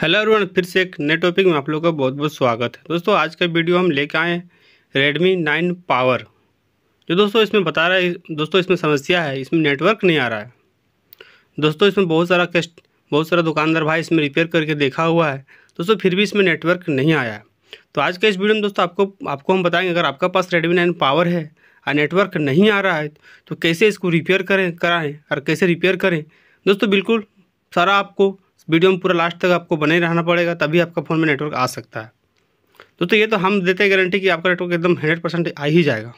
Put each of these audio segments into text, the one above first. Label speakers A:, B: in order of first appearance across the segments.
A: hello Arun फिर से एक नए टॉपिक में आप लोगों का बहुत बहुत स्वागत है दोस्तों आज का वीडियो हम लेके आए हैं रेडमी नाइन पावर जो दोस्तों इसमें बता रहा है दोस्तों इसमें समस्या है इसमें नेटवर्क नहीं आ रहा है दोस्तों इसमें बहुत सारा कस्ट बहुत सारा दुकानदार भाई इसमें रिपेयर करके देखा हुआ है दोस्तों फिर भी इसमें नेटवर्क नहीं आया है तो आज का इस वीडियो में दोस्तों आपको आपको हम बताएंगे अगर आपका पास रेडमी नाइन पावर है और नेटवर्क नहीं आ रहा है तो कैसे इसको रिपेयर करें कराएँ और कैसे रिपेयर करें दोस्तों बिल्कुल सारा आपको वीडियो में पूरा लास्ट तक आपको बने रहना पड़ेगा तभी आपका फ़ोन में नेटवर्क आ सकता है दोस्तों तो ये तो हम देते हैं गारंटी कि आपका नेटवर्क एकदम हंड्रेड परसेंट आ ही जाएगा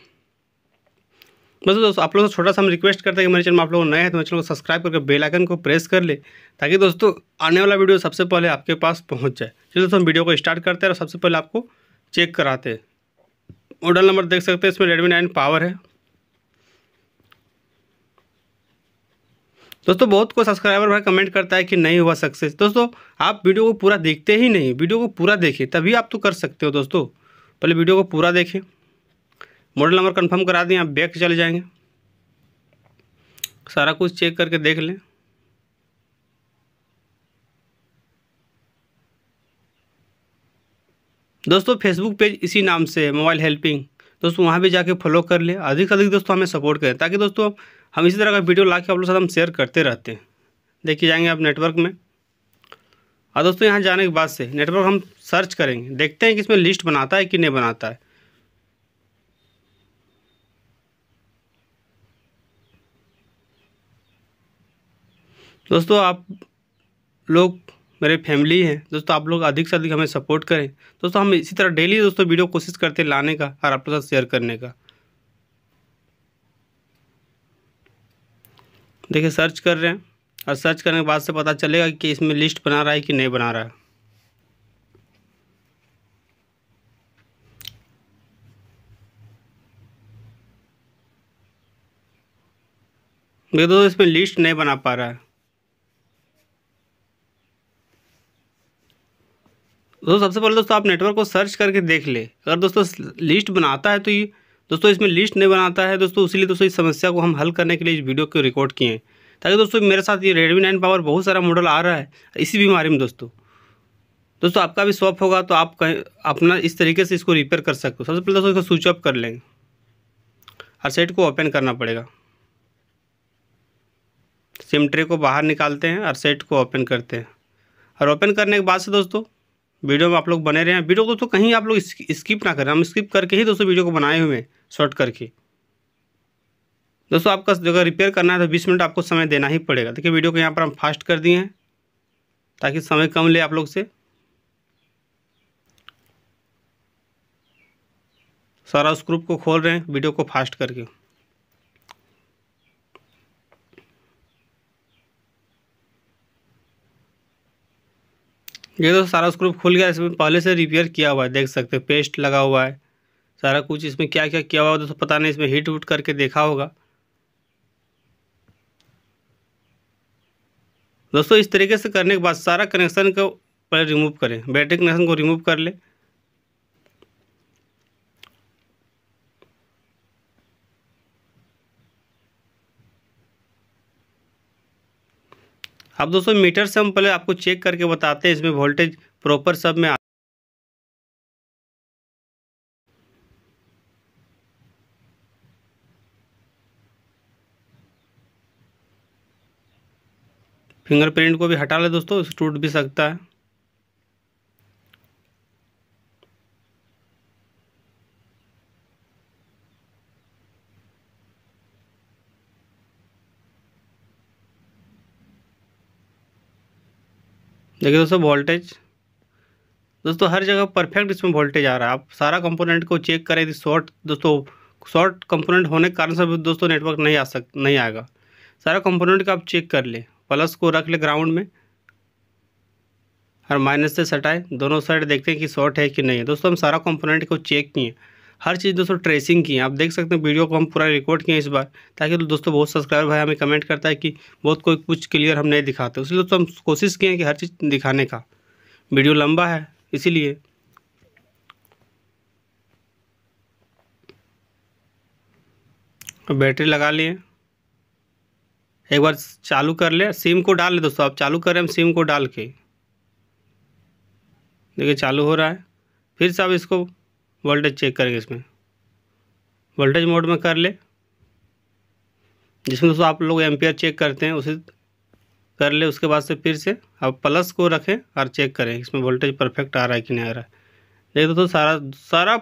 A: बस दोस्तों आप लोगों से छोटा सा हम रिक्वेस्ट करते हैं कि मेरे चैनल में आप लोग नए हैं तो मेरे चैनल को सब्सक्राइब करके बेल आइकन को प्रेस कर ले ताकि दोस्तों आने वाला वीडियो सबसे पहले आपके पास पहुंच जाए चलिए दोस्तों हम वीडियो को स्टार्ट करते हैं और सबसे पहले आपको चेक कराते हैं मॉडल नंबर देख सकते हैं इसमें रेडमी नाइन पावर है दोस्तों बहुत को सब्सक्राइबर भाई कमेंट करता है कि नहीं हुआ सक्सेस दोस्तों आप वीडियो को पूरा देखते ही नहीं वीडियो को पूरा देखें तभी आप तो कर सकते हो दोस्तों पहले वीडियो को पूरा देखें मॉडल नंबर कंफर्म करा दें आप बैक चले जाएंगे सारा कुछ चेक करके देख लें दोस्तों फेसबुक पेज इसी नाम से मोबाइल हेल्पिंग दोस्तों वहाँ भी जाके फॉलो कर लें अधिक से अधिक दोस्तों हमें सपोर्ट करें ताकि दोस्तों हम इसी तरह का वीडियो ला के आप लोग साथ हम शेयर करते रहते हैं देखिए जाएंगे आप नेटवर्क में और दोस्तों यहाँ जाने के बाद से नेटवर्क हम सर्च करेंगे देखते हैं कि इसमें लिस्ट बनाता है कि नहीं बनाता है दोस्तों आप लोग मेरे फैमिली हैं दोस्तों आप लोग अधिक से अधिक हमें सपोर्ट करें दोस्तों हम इसी तरह डेली दोस्तों वीडियो कोशिश करते हैं लाने का और आपके साथ शेयर करने का देखिए सर्च कर रहे हैं और सर्च करने के बाद से पता चलेगा कि इसमें लिस्ट बना रहा है कि नहीं बना रहा है देखिए दोस्तों इसमें लिस्ट नहीं बना पा रहा है दोस्तों सबसे पहले दोस्तों आप नेटवर्क को सर्च करके देख ले अगर दोस्तों लिस्ट बनाता है तो ये दोस्तों इसमें लिस्ट नहीं बनाता है दोस्तों इसीलिए दोस्तों इस समस्या को हम हल करने के लिए इस वीडियो को रिकॉर्ड किए हैं ताकि दोस्तों मेरे साथ ये रेडमी नाइन पावर बहुत सारा मॉडल आ रहा है इसी बीमारी में दोस्तों दोस्तों आपका भी शॉप होगा तो आप कहीं अपना इस तरीके से इसको रिपेयर कर सकते हो सबसे पहले दोस्तों इसको स्विच ऑफ कर लेंगे और सेट को ओपन करना पड़ेगा सिम ट्रे को बाहर निकालते हैं और सेट को ओपन करते हैं और ओपन करने के बाद से दोस्तों वीडियो में आप लोग बने रहें वीडियो को दोस्तों कहीं आप लोग स्किप ना करें हम स्किप करके ही दोस्तों वीडियो को बनाए हुए हैं शॉर्ट करके दोस्तों आपका जगह रिपेयर करना है तो बीस मिनट आपको समय देना ही पड़ेगा देखिए वीडियो को यहाँ पर हम फास्ट कर दिए हैं ताकि समय कम ले आप लोग से सारा स्क्रूप को खोल रहे हैं वीडियो को फास्ट करके ये तो सारा स्क्रूप खुल गया इसमें पहले से रिपेयर किया हुआ है देख सकते हैं पेस्ट लगा हुआ है सारा कुछ इसमें क्या क्या किया हुआ है तो पता नहीं इसमें हीट वुट करके देखा होगा दोस्तों इस तरीके से करने के बाद सारा कनेक्शन को पहले रिमूव करें बैटरी कनेक्शन को रिमूव कर लें अब दोस्तों मीटर से हम पहले आपको चेक करके बताते हैं इसमें वोल्टेज प्रॉपर सब में आ फिंगरप्रिंट को भी हटा ले दोस्तों टूट भी सकता है देखिए दोस्तों वोल्टेज दोस्तों हर जगह परफेक्ट इसमें वोल्टेज आ रहा है आप सारा कंपोनेंट को चेक करें यदि शॉर्ट दोस्तों शॉर्ट कंपोनेंट होने के कारण से दोस्तों नेटवर्क नहीं आ सक नहीं आएगा सारा कंपोनेंट का आप चेक कर लें प्लस को रख ले ग्राउंड में और माइनस से सटाएं दोनों साइड देखते हैं कि शॉर्ट है कि नहीं दोस्तों हम सारा कंपोनेंट को चेक किए हर चीज़ दोस्तों ट्रेसिंग की है आप देख सकते हैं वीडियो को हम पूरा रिकॉर्ड किए इस बार ताकि तो दोस्तों बहुत सब्सक्राइबर भाई हमें कमेंट करता है कि बहुत कोई कुछ क्लियर हम नहीं दिखाते इसलिए दोस्तों हम कोशिश किए हैं कि हर चीज़ दिखाने का वीडियो लंबा है इसीलिए बैटरी लगा लिए एक बार चालू कर ले सिम को डाल ले दोस्तों आप चालू करें हम सिम को डाल के देखिए चालू हो रहा है फिर से आप इसको वोल्टेज चेक करेंगे इसमें वोल्टेज मोड में कर ले जिसमें दोस्तों आप लोग एम्पियर चेक करते हैं उसे कर ले उसके बाद से फिर से आप प्लस को रखें और चेक करें इसमें वोल्टेज परफेक्ट आ रहा है कि नहीं आ रहा है देखिए तो दोस्तों सारा सारा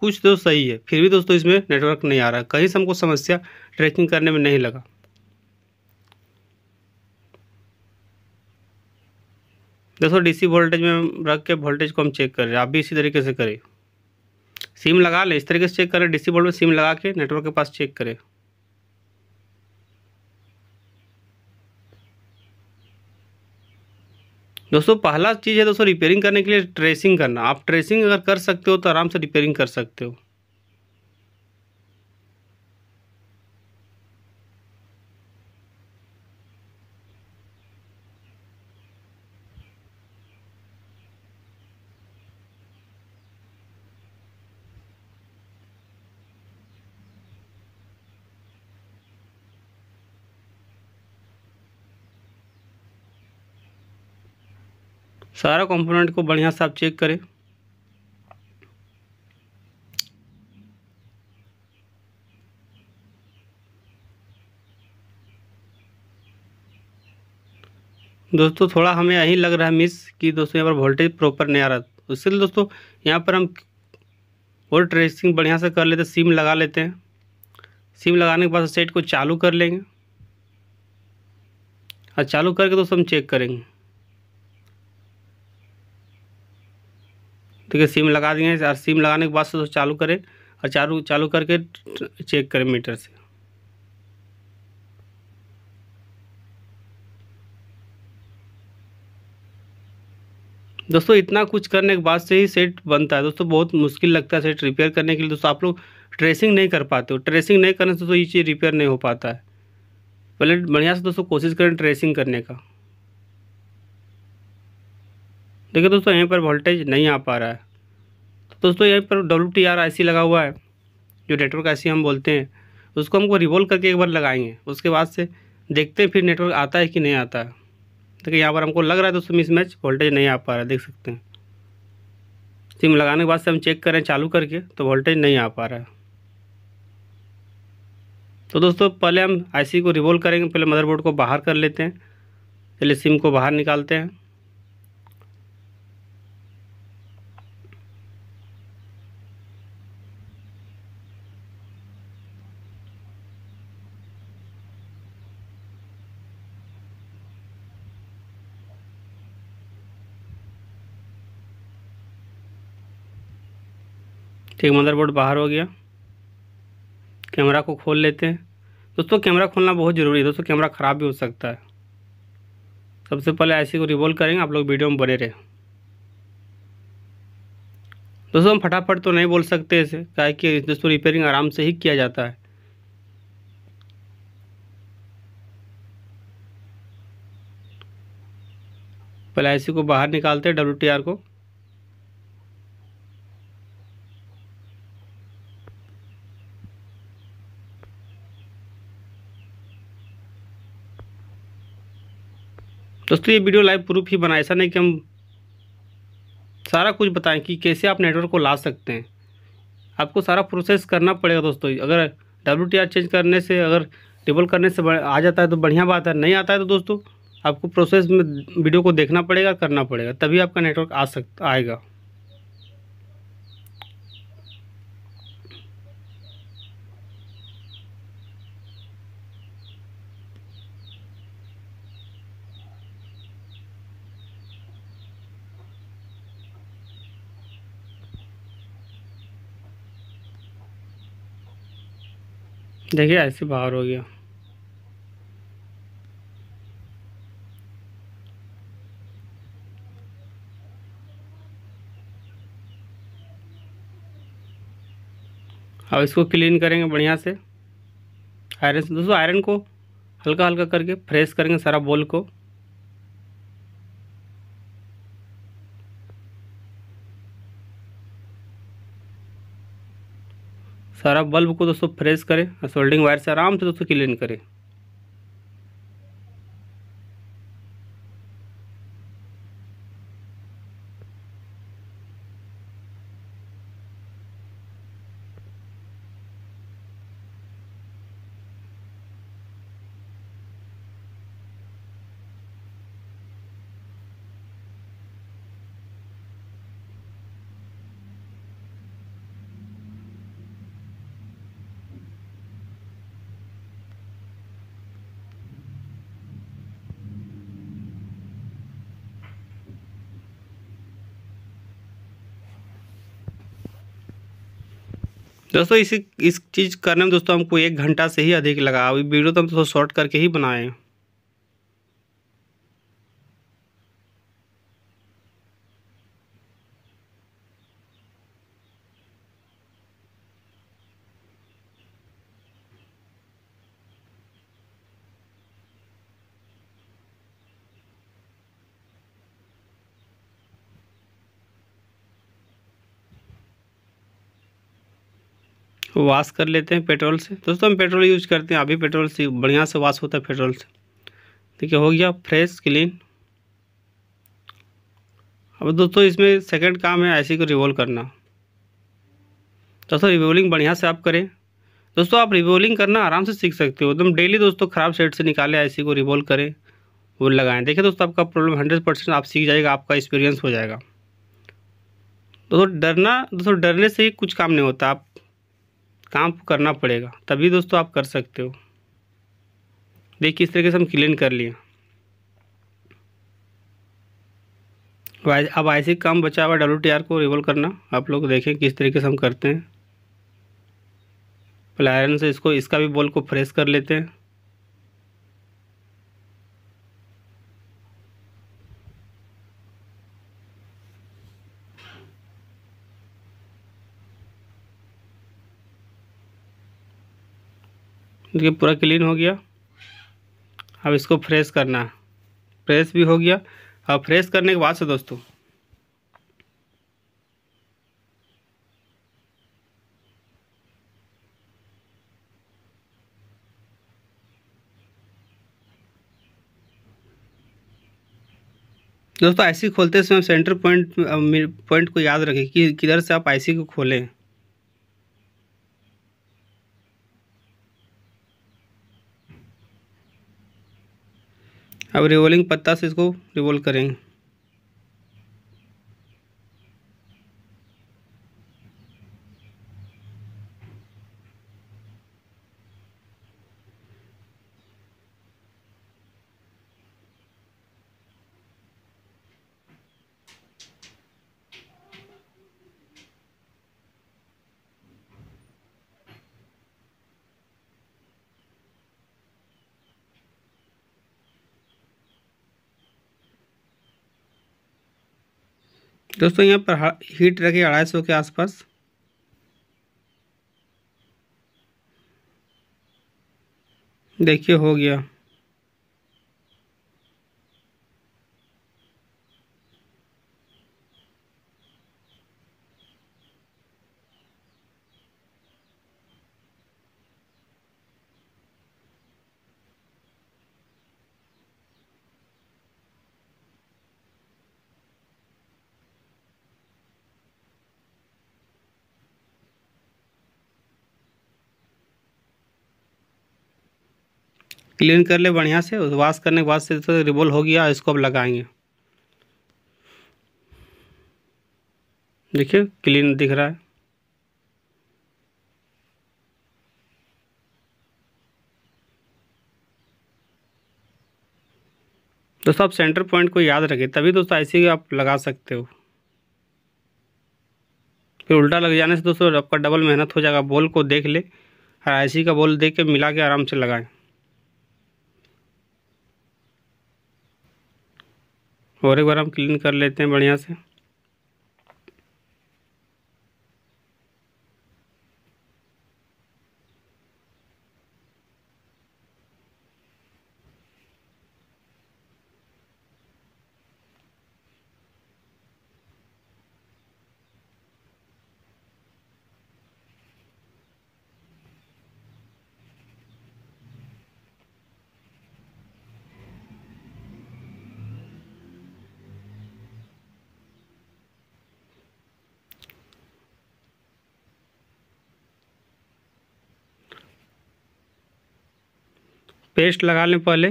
A: कुछ तो सही है फिर भी दोस्तों इसमें नेटवर्क नहीं आ रहा कहीं से हमको समस्या ट्रैकिंग करने में नहीं लगा दोस्तों डीसी वोल्टेज में रख के वोल्टेज को हम चेक कर रहे हैं आप भी इसी तरीके से करें सिम लगा लें इस तरीके से चेक करें डीसी बोर्ड में सिम लगा के नेटवर्क के पास चेक करें दोस्तों पहला चीज़ है दोस्तों रिपेयरिंग करने के लिए ट्रेसिंग करना आप ट्रेसिंग अगर कर सकते हो तो आराम से रिपेयरिंग कर सकते हो सारा कंपोनेंट को बढ़िया से आप चेक करें दोस्तों थोड़ा हमें यही लग रहा है मिस कि दोस्तों यहाँ पर वोल्टेज प्रॉपर नहीं आ रहा तो इसलिए दोस्तों यहाँ पर हम और ट्रेसिंग बढ़िया से कर लेते सिम लगा लेते हैं सिम लगाने के बाद सेट को चालू कर लेंगे और चालू करके दोस्तों हम चेक करेंगे ठीक है सिम लगा दिए और सिम लगाने के बाद से तो चालू करें और चालू चालू करके चेक करें मीटर से दोस्तों इतना कुछ करने के बाद से ही सेट बनता है दोस्तों बहुत मुश्किल लगता है सेट रिपेयर करने के लिए दोस्तों आप लोग ट्रेसिंग नहीं कर पाते हो ट्रेसिंग नहीं करने से दोस्तों ये चीज़ रिपेयर नहीं हो पाता है पहले बढ़िया से दोस्तों कोशिश करें ट्रेसिंग करने का देखिए दोस्तों यहीं पर वोल्टेज नहीं आ पा रहा है तो दोस्तों यहीं पर डब्ल्यू टी आर आई लगा हुआ है जो नेटवर्क आई हम बोलते हैं उसको हमको रिवोल्व करके एक बार लगाएंगे उसके बाद से देखते हैं फिर नेटवर्क आता है कि नहीं आता है देखिए यहाँ पर हमको लग रहा है दोस्तों मिसमैच वोल्टेज नहीं आ पा रहा है देख सकते हैं सिम लगाने के बाद से हम चेक करें चालू करके तो वोल्टेज नहीं आ पा रहा है तो दोस्तों पहले हम आईसी को रिवोल्व करेंगे पहले मदरबोर्ड को बाहर कर लेते हैं पहले सिम को बाहर निकालते हैं ठीक मदरबोर्ड बाहर हो गया कैमरा को खोल लेते हैं दोस्तों कैमरा खोलना बहुत ज़रूरी है दोस्तों कैमरा ख़राब भी हो सकता है सबसे पहले ऐसी को रिवॉल्व करेंगे आप लोग वीडियो में बने रहे दोस्तों हम फटाफट तो नहीं बोल सकते इसे क्या कि दोस्तों रिपेयरिंग आराम से ही किया जाता है पहले ऐसी को बाहर निकालते हैं डब्ल्यू को तो दोस्तों ये वीडियो लाइव प्रूफ ही बना ऐसा नहीं कि हम सारा कुछ बताएं कि कैसे आप नेटवर्क को ला सकते हैं आपको सारा प्रोसेस करना पड़ेगा दोस्तों अगर डब्ल्यू चेंज करने से अगर टेबल करने से आ जाता है तो बढ़िया बात है नहीं आता है तो दोस्तों आपको प्रोसेस में वीडियो को देखना पड़ेगा करना पड़ेगा तभी आपका नेटवर्क आ सकता आएगा देखिए ऐसे बाहर हो गया अब इसको क्लीन करेंगे बढ़िया से आयरन दोस्तों आयरन को हल्का हल्का करके फ्रेश करेंगे सारा बॉल को सारा बल्ब को दोस्तों फ्रेश करें और सोल्डिंग वायर से आराम से दोस्तों क्लीन करें दोस्तों इसी इस चीज़ करने में दोस्तों हमको एक घंटा से ही अधिक लगा अभी वीडियो तो हम दोस्तों शॉर्ट करके ही बनाए वॉश कर लेते हैं पेट्रोल से दोस्तों हम पेट्रोल यूज करते हैं अभी पेट्रोल से बढ़िया से वॉश होता है पेट्रोल से देखिए हो गया फ्रेश क्लीन अब दोस्तों इसमें सेकंड काम है ऐसी को रिवोल्व करना दोस्तों रिवोलिंग बढ़िया से आप करें दोस्तों आप रिवोलिंग करना आराम से सीख सकते हो एकदम डेली दोस्तों ख़राब सेट से निकालें ऐसी को रिवोल्व करें वो लगाएं देखिए दोस्तों आपका प्रॉब्लम हंड्रेड परसेंट आप सीख जाएगा आपका एक्सपीरियंस हो जाएगा दोस्तों डरना दोस्तों डरने से ही कुछ काम नहीं होता आप काम करना पड़ेगा तभी दोस्तों आप कर सकते हो देखिए इस तरीके से हम क्लीन कर लिए अब ऐसे काम बचा हुआ डब्ल्यू को रिवोल करना आप लोग देखें किस तरीके से हम करते हैं प्लायरन से इसको इसका भी बॉल को फ्रेश कर लेते हैं देखिए पूरा क्लीन हो गया अब इसको फ्रेश करना है फ्रेश भी हो गया अब फ्रेश करने के बाद से दोस्तों दोस्तों आईसी खोलते समय सेंटर पॉइंट पॉइंट को याद रखें कि किधर से आप आईसी को खोलें अब रिवोलिंग पत्ता से इसको रिवोल्व करेंगे दोस्तों यहाँ पर हीट रखे अढ़ाई सौ के आसपास देखिए हो गया क्लीन कर ले बढ़िया से वाश करने के बाद से तो रिबोल हो गया इसको अब लगाएंगे देखिए क्लीन दिख रहा है दोस्तों आप सेंटर पॉइंट को याद रखें तभी दोस्तों ऐसे आप लगा सकते हो फिर उल्टा लग जाने से दोस्तों आपका डबल मेहनत हो जाएगा बॉल को देख ले और आईसी का बॉल देख के मिला के आराम से लगाएं और एक बार हम क्लीन कर लेते हैं बढ़िया से पेस्ट लगा लें पहले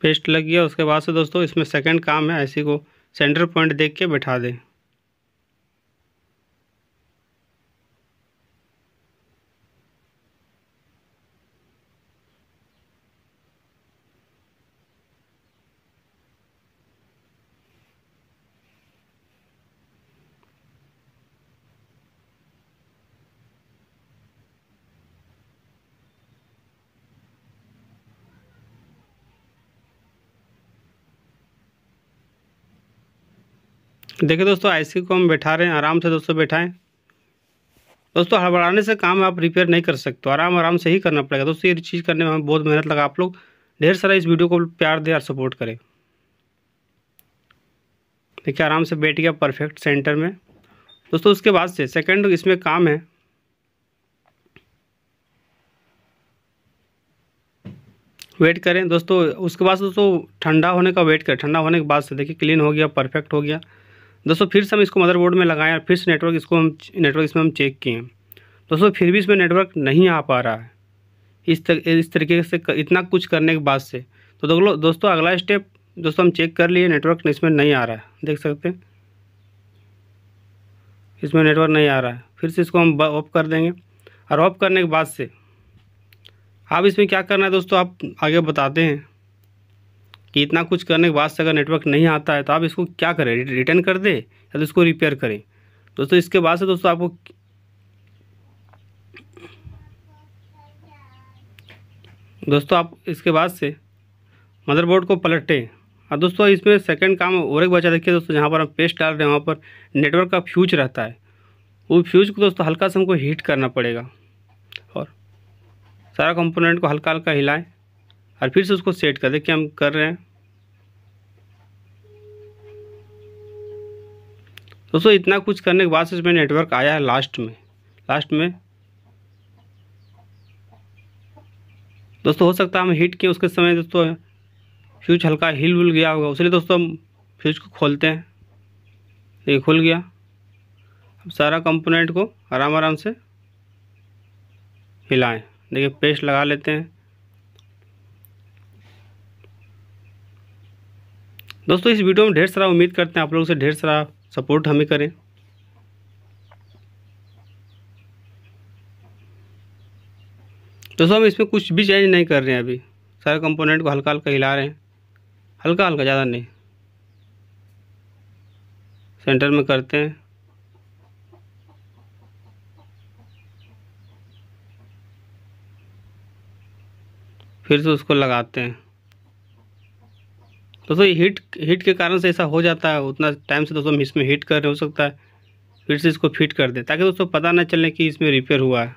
A: पेस्ट लग गया उसके बाद से दोस्तों इसमें सेकंड काम है ऐसी को सेंटर पॉइंट देख के बैठा दें देखिए दोस्तों आईसी को हम बैठा रहे हैं आराम से दोस्तों बैठाएं दोस्तों हड़बड़ाने से काम आप रिपेयर नहीं कर सकते आराम आराम से ही करना पड़ेगा दोस्तों ये चीज़ करने में हमें बहुत मेहनत लगा आप लोग ढेर सारा इस वीडियो को प्यार दे और सपोर्ट करें देखिए आराम से बैठ गया परफेक्ट सेंटर में दोस्तों उसके बाद से सेकेंड इसमें काम है वेट करें दोस्तों उसके बाद दोस्तों ठंडा होने का वेट करें ठंडा होने के बाद से देखिए क्लीन हो गया परफेक्ट हो गया दोस्तों फिर से हम इसको मदरबोर्ड में लगाएं और फिर से नेटवर्क इसको हम नेटवर्क इसमें हम चेक किए दोस्तों फिर भी इसमें नेटवर्क नहीं आ पा रहा है इस तर, इस तरीके से इतना कुछ करने के बाद से तो दोस्तों अगला स्टेप दोस्तों हम चेक कर लिए नेटवर्क इसमें नहीं आ रहा है देख सकते हैं इसमें नेटवर्क नहीं आ रहा है फिर से इसको हम ऑफ कर देंगे और ऑफ करने के बाद से अब इसमें क्या करना है दोस्तों आप आगे बताते हैं कि इतना कुछ करने के बाद से अगर नेटवर्क नहीं आता है तो आप इसको क्या करें रिटर्न कर दें या तो इसको रिपेयर करें दोस्तों इसके बाद से दोस्तों आपको दोस्तों आप इसके बाद से मदरबोर्ड को पलटें और दोस्तों इसमें सेकंड काम और एक बचा देखिए दोस्तों जहाँ पर हम पेस्ट डाल रहे हैं वहाँ पर नेटवर्क का फ्यूज रहता है वो फ्यूज को दोस्तों हल्का सा हमको हीट करना पड़ेगा और सारा कंपोनेंट को हल्का हल्का हिलाएं और फिर से उसको सेट कर देखिए हम कर रहे हैं दोस्तों इतना कुछ करने के बाद से इसमें नेटवर्क आया है लास्ट में लास्ट में दोस्तों हो सकता है हम हीट किए उसके समय दोस्तों फ्यूज हल्का हिल उल गया होगा उसलिए दोस्तों हम फ्यूज को खोलते हैं देखिए खुल गया अब सारा कंपोनेंट को आराम आराम से हिलाएं देखिए पेस्ट लगा लेते हैं दोस्तों इस वीडियो में ढेर सारा उम्मीद करते हैं आप लोग से ढेर सारा सपोर्ट हमें करें दोस्तों हम इसमें कुछ भी चेंज नहीं कर रहे हैं अभी सारे कंपोनेंट को हल्का हल्का हिला रहे हैं हल्का हल्का ज़्यादा नहीं सेंटर में करते हैं फिर से उसको लगाते हैं दोस्तों तो ये हीट हीट के कारण से ऐसा हो जाता है उतना टाइम से दोस्तों हम इसमें हीट कर रहे हो सकता है फिर से इसको फिट कर दें ताकि दोस्तों पता ना चले कि इसमें रिपेयर हुआ है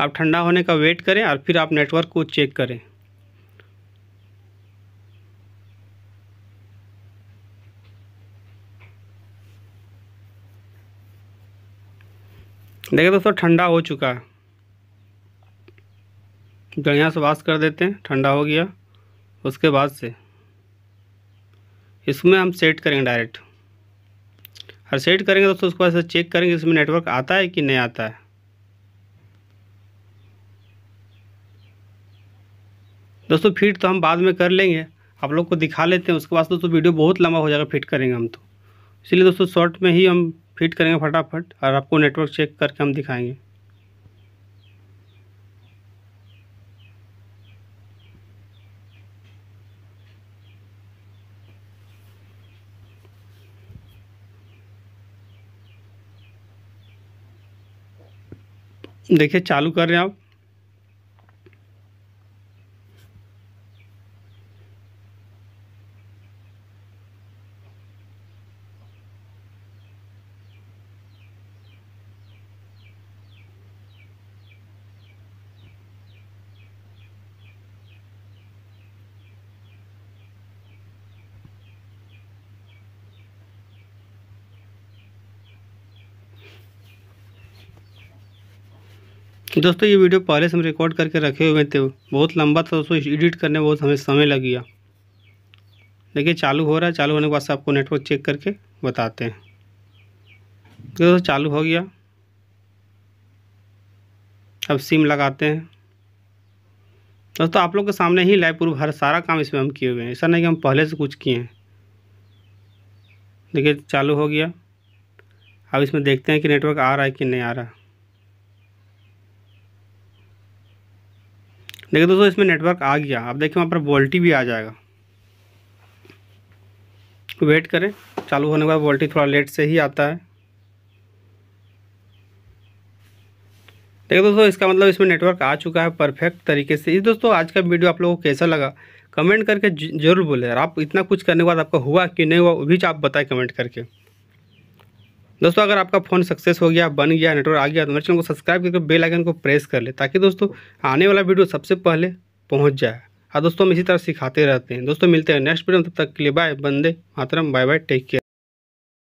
A: आप ठंडा होने का वेट करें और फिर आप नेटवर्क को चेक करें देखिए दोस्तों ठंडा हो चुका है गढ़िया से वाश कर देते हैं ठंडा हो गया उसके बाद से इसमें हम सेट करेंगे डायरेक्ट और सेट करेंगे दोस्तों उसके बाद चेक करेंगे इसमें नेटवर्क आता है कि नहीं आता है दोस्तों फिट तो हम बाद में कर लेंगे आप लोग को दिखा लेते हैं उसके बाद दोस्तों वीडियो बहुत लंबा हो जाएगा फिट करेंगे हम तो इसलिए दोस्तों शॉर्ट में ही हम फिट करेंगे फटाफट और आपको नेटवर्क चेक करके हम दिखाएंगे देखिए चालू कर रहे हैं आप दोस्तों ये वीडियो पहले से हम रिकॉर्ड करके रखे हुए थे बहुत लंबा था दोस्तों एडिट करने में बहुत हमें समय लग गया देखिए चालू हो रहा है चालू होने के बाद से आपको नेटवर्क चेक करके बताते हैं दोस्तों चालू हो गया अब सिम लगाते हैं दोस्तों आप लोग के सामने ही लाइव प्रूफ हर सारा काम इसमें हम किए हुए हैं ऐसा नहीं कि हम पहले से कुछ किए हैं देखिए चालू हो गया अब इसमें देखते हैं कि नेटवर्क आ रहा है कि नहीं आ रहा है देखिए दोस्तों इसमें नेटवर्क आ गया अब देखिए वहाँ पर वोल्टी भी आ जाएगा वेट करें चालू होने के बाद वोल्टी थोड़ा लेट से ही आता है देखिए दोस्तों इसका मतलब इसमें नेटवर्क आ चुका है परफेक्ट तरीके से इस दोस्तों आज का वीडियो आप लोगों को कैसा लगा कमेंट करके जरूर बोले यार आप इतना कुछ करने के बाद आपका हुआ कि नहीं हुआ वो भी आप बताएं कमेंट करके दोस्तों अगर आपका फ़ोन सक्सेस हो गया बन गया नेटवर्क आ गया तो मेरे चैनल को सब्सक्राइब करके बेल आइकन को प्रेस कर ले ताकि दोस्तों आने वाला वीडियो सबसे पहले पहुँच जाए और हाँ दोस्तों हम इसी तरह सिखाते रहते हैं दोस्तों मिलते हैं नेक्स्ट वीडियो में तब तक के लिए bye Bande Mataram bye bye take care